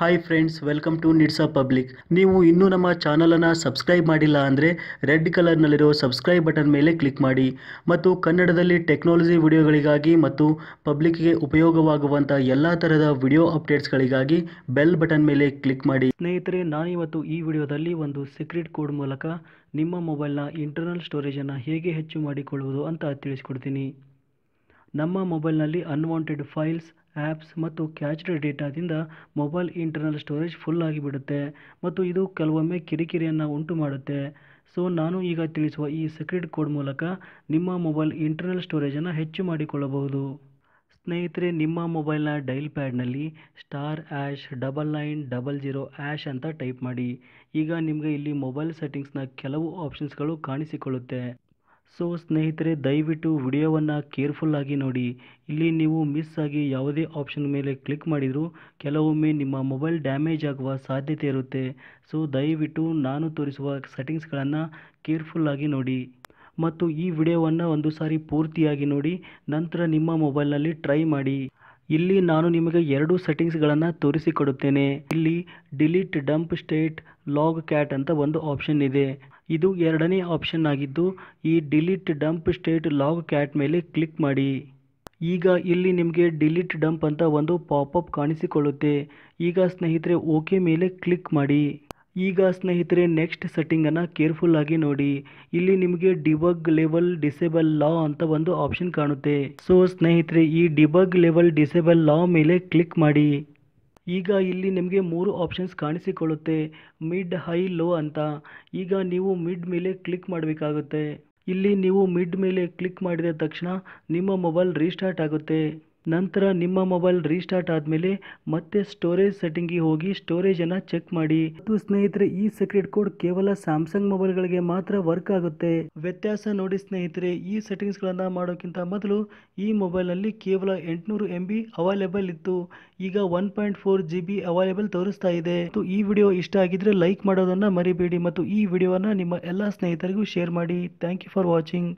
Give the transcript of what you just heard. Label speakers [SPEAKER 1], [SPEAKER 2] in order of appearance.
[SPEAKER 1] hi friends welcome to ನಿಡ್ಸಾ public ನೀವು ಇನ್ನೂ ನಮ್ಮ ಚಾನಲನ್ನು ಸಬ್ಸ್ಕ್ರೈಬ್ ಮಾಡಿಲ್ಲ ಅಂದರೆ ರೆಡ್ ಕಲರ್ನಲ್ಲಿರೋ ಸಬ್ಸ್ಕ್ರೈಬ್ ಬಟನ್ ಮೇಲೆ ಕ್ಲಿಕ್ ಮಾಡಿ ಮತ್ತು ಕನ್ನಡದಲ್ಲಿ ಟೆಕ್ನಾಲಜಿ ವಿಡಿಯೋಗಳಿಗಾಗಿ ಮತ್ತು ಪಬ್ಲಿಕ್ಗೆ ಉಪಯೋಗವಾಗುವಂಥ ಎಲ್ಲ ಥರದ ವಿಡಿಯೋ ಅಪ್ಡೇಟ್ಸ್ಗಳಿಗಾಗಿ ಬೆಲ್ ಬಟನ್ ಮೇಲೆ ಕ್ಲಿಕ್ ಮಾಡಿ ಸ್ನೇಹಿತರೆ ನಾನಿವತ್ತು ಈ ವಿಡಿಯೋದಲ್ಲಿ ಒಂದು ಸೀಕ್ರೆಟ್ ಕೋಡ್ ಮೂಲಕ ನಿಮ್ಮ ಮೊಬೈಲ್ನ ಇಂಟರ್ನಲ್ ಸ್ಟೋರೇಜನ್ನು ಹೇಗೆ ಹೆಚ್ಚು ಮಾಡಿಕೊಳ್ಳುವುದು ಅಂತ ತಿಳಿಸ್ಕೊಡ್ತೀನಿ ನಮ್ಮ ಮೊಬೈಲ್ನಲ್ಲಿ ಅನ್ವಾಂಟೆಡ್ ಫೈಲ್ಸ್ ಆ್ಯಪ್ಸ್ ಮತ್ತು ಕ್ಯಾಚ್ಡ್ ಡೇಟಾದಿಂದ ಮೊಬೈಲ್ ಇಂಟರ್ನಲ್ ಸ್ಟೋರೇಜ್ ಫುಲ್ ಆಗಿಬಿಡುತ್ತೆ ಮತ್ತು ಇದು ಕೆಲವೊಮ್ಮೆ ಕಿರಿಕಿರಿಯನ್ನು ಉಂಟು ಮಾಡುತ್ತೆ ಸೊ ನಾನು ಈಗ ತಿಳಿಸುವ ಈ ಸೆಕ್ರೆಟ್ ಕೋಡ್ ಮೂಲಕ ನಿಮ್ಮ ಮೊಬೈಲ್ ಇಂಟರ್ನಲ್ ಸ್ಟೋರೇಜನ್ನು ಹೆಚ್ಚು ಮಾಡಿಕೊಳ್ಳಬಹುದು ಸ್ನೇಹಿತರೆ ನಿಮ್ಮ ಮೊಬೈಲ್ನ ಡೈಲ್ ಪ್ಯಾಡ್ನಲ್ಲಿ star hash double nine double zero hash ಅಂತ ಟೈಪ್ ಮಾಡಿ ಈಗ ನಿಮಗೆ ಇಲ್ಲಿ ಮೊಬೈಲ್ ಸೆಟ್ಟಿಂಗ್ಸ್ನ ಕೆಲವು ಆಪ್ಷನ್ಸ್ಗಳು ಕಾಣಿಸಿಕೊಳ್ಳುತ್ತೆ ಸೊ ಸ್ನೇಹಿತರೆ ದಯವಿಟ್ಟು ವಿಡಿಯೋವನ್ನು ಕೇರ್ಫುಲ್ಲಾಗಿ ನೋಡಿ ಇಲ್ಲಿ ನೀವು ಮಿಸ್ ಆಗಿ ಯಾವುದೇ ಆಪ್ಷನ್ ಮೇಲೆ ಕ್ಲಿಕ್ ಮಾಡಿದರೂ ಕೆಲವೊಮ್ಮೆ ನಿಮ್ಮ ಮೊಬೈಲ್ ಡ್ಯಾಮೇಜ್ ಆಗುವ ಸಾಧ್ಯತೆ ಇರುತ್ತೆ ಸೊ ದಯವಿಟ್ಟು ನಾನು ತೋರಿಸುವ ಸೆಟ್ಟಿಂಗ್ಸ್ಗಳನ್ನು ಕೇರ್ಫುಲ್ಲಾಗಿ ನೋಡಿ ಮತ್ತು ಈ ವಿಡಿಯೋವನ್ನು ಒಂದು ಸಾರಿ ಪೂರ್ತಿಯಾಗಿ ನೋಡಿ ನಂತರ ನಿಮ್ಮ ಮೊಬೈಲ್ನಲ್ಲಿ ಟ್ರೈ ಮಾಡಿ ಇಲ್ಲಿ ನಾನು ನಿಮಗೆ ಎರಡು ಸೆಟ್ಟಿಂಗ್ಸ್ಗಳನ್ನು ತೋರಿಸಿಕೊಡುತ್ತೇನೆ ಇಲ್ಲಿ delete dump state log cat ಅಂತ ಒಂದು ಆಪ್ಷನ್ ಇದೆ ಇದು ಎರಡನೇ ಆಪ್ಷನ್ ಆಗಿದ್ದು ಈ delete dump state log cat ಮೇಲೆ ಕ್ಲಿಕ್ ಮಾಡಿ ಈಗ ಇಲ್ಲಿ ನಿಮಗೆ ಡಿಲೀಟ್ ಡಂಪ್ ಅಂತ ಒಂದು ಪಾಪಪ್ ಕಾಣಿಸಿಕೊಳ್ಳುತ್ತೆ ಈಗ ಸ್ನೇಹಿತರೆ ಓಕೆ ಮೇಲೆ ಕ್ಲಿಕ್ ಮಾಡಿ ಈಗ ಸ್ನೇಹಿತರೆ ನೆಕ್ಸ್ಟ್ ಸೆಟ್ಟಿಂಗನ್ನು ಆಗಿ ನೋಡಿ ಇಲ್ಲಿ ನಿಮಗೆ ಡಿಬಗ್ ಲೆವೆಲ್ ಡಿಸೇಬಲ್ ಲಾ ಅಂತ ಒಂದು ಆಪ್ಷನ್ ಕಾಣುತ್ತೆ ಸೊ ಸ್ನೇಹಿತರೆ ಈ ಡಿಬಗ್ ಲೆವೆಲ್ ಡಿಸೇಬಲ್ ಲಾ ಮೇಲೆ ಕ್ಲಿಕ್ ಮಾಡಿ ಈಗ ಇಲ್ಲಿ ನಿಮಗೆ ಮೂರು ಆಪ್ಷನ್ಸ್ ಕಾಣಿಸಿಕೊಳ್ಳುತ್ತೆ ಮಿಡ್ ಹೈ ಲೋ ಅಂತ ಈಗ ನೀವು ಮಿಡ್ ಮೇಲೆ ಕ್ಲಿಕ್ ಮಾಡಬೇಕಾಗುತ್ತೆ ಇಲ್ಲಿ ನೀವು ಮಿಡ್ ಮೇಲೆ ಕ್ಲಿಕ್ ಮಾಡಿದ ತಕ್ಷಣ ನಿಮ್ಮ ಮೊಬೈಲ್ ರೀಸ್ಟಾರ್ಟ್ ಆಗುತ್ತೆ ನಂತರ ನಿಮ್ಮ ಮೊಬೈಲ್ ರೀಸ್ಟಾರ್ಟ್ ಆದಮೇಲೆ ಮತ್ತೆ ಸ್ಟೋರೇಜ್ ಸೆಟ್ಟಿಂಗ್ಗೆ ಹೋಗಿ ಸ್ಟೋರೇಜನ್ನು ಚೆಕ್ ಮಾಡಿ ಮತ್ತು ಸ್ನೇಹಿತರೆ ಈ ಸೀಕ್ರೆಟ್ ಕೋಡ್ ಕೇವಲ ಸ್ಯಾಮ್ಸಂಗ್ ಮೊಬೈಲ್ಗಳಿಗೆ ಮಾತ್ರ ವರ್ಕ್ ಆಗುತ್ತೆ ವ್ಯತ್ಯಾಸ ನೋಡಿ ಸ್ನೇಹಿತರೆ ಈ ಸೆಟ್ಟಿಂಗ್ಸ್ಗಳನ್ನು ಮಾಡೋಕ್ಕಿಂತ ಮೊದಲು ಈ ಮೊಬೈಲ್ನಲ್ಲಿ ಕೇವಲ ಎಂಟುನೂರು ಎಂ ಬಿ ಅವೈಲೇಬಲ್ ಇತ್ತು ಈಗ one point four G B available ತೋರಿಸ್ತಾ ಇದೆ ಮತ್ತು ಈ ವಿಡಿಯೋ ಇಷ್ಟ ಆಗಿದ್ರೆ ಲೈಕ್ ಮಾಡೋದನ್ನು ಮರಿಬೇಡಿ ಮತ್ತು ಈ ವಿಡಿಯೋನ ನಿಮ್ಮ ಎಲ್ಲ ಸ್ನೇಹಿತರಿಗೂ ಶೇರ್ ಮಾಡಿ ಥ್ಯಾಂಕ್ ಯು ಫಾರ್ ವಾಚಿಂಗ್